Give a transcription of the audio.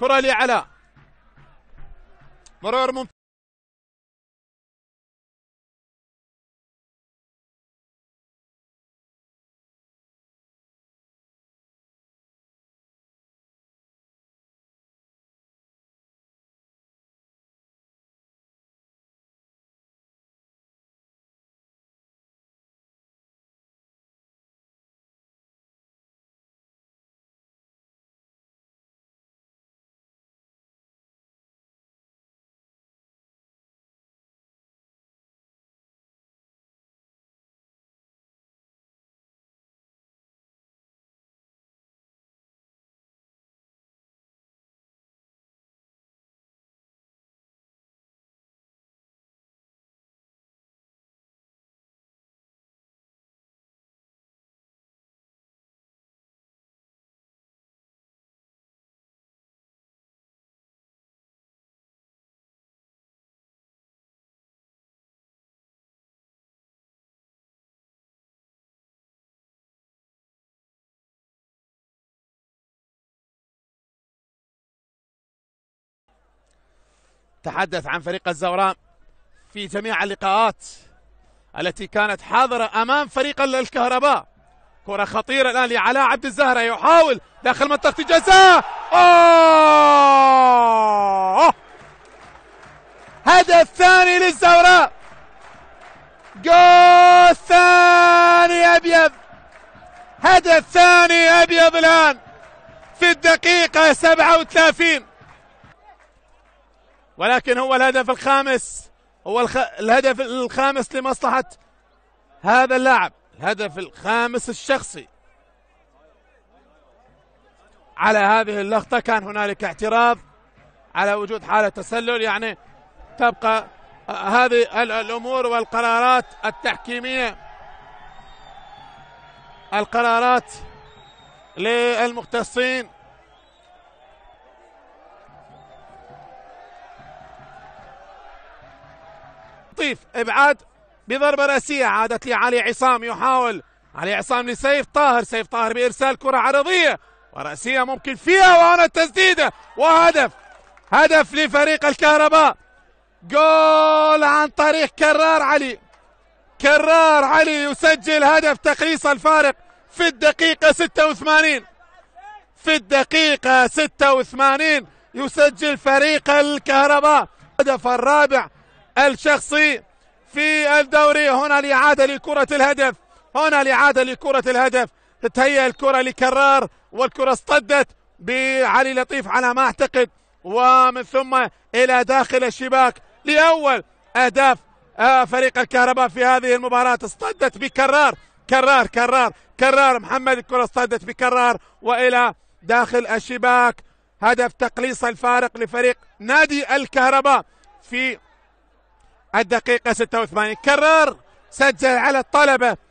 كرة لعلاء مرور ممتاز تحدث عن فريق الزوراء في جميع اللقاءات التي كانت حاضرة أمام فريق الكهرباء كرة خطيرة الآن لعلاء عبد الزهرة يحاول داخل منطقة الجزاء أوه! هدف ثاني للزوراء جول ثاني أبيض هدف ثاني أبيض الآن في الدقيقة 37 ولكن هو الهدف الخامس هو الخ... الهدف الخامس لمصلحة هذا اللاعب الهدف الخامس الشخصي على هذه اللقطة كان هنالك اعتراض على وجود حالة تسلل يعني تبقى هذه الأمور والقرارات التحكيمية القرارات للمختصين طيف ابعاد بضربة رأسية عادت لعلي عصام يحاول علي عصام لسيف طاهر سيف طاهر بإرسال كرة عرضية ورأسية ممكن فيها وهنا التسديدة وهدف هدف لفريق الكهرباء جول عن طريق كرار علي كرار علي يسجل هدف تقليص الفارق في الدقيقة 86 في الدقيقة 86 يسجل فريق الكهرباء هدف الرابع الشخصي في الدوري هنا لإعادة لكرة الهدف هنا لإعادة لكرة الهدف تتهيأ الكرة لكرار والكرة اصطدت بعلي لطيف على ما أعتقد ومن ثم إلى داخل الشباك لأول أهداف آه، فريق الكهرباء في هذه المباراة اصطدت بكرار كرار كرار كرار محمد الكرة اصطدت بكرار وإلى داخل الشباك هدف تقليص الفارق لفريق نادي الكهرباء في الدقيقة 86 كرر سجل على الطلبة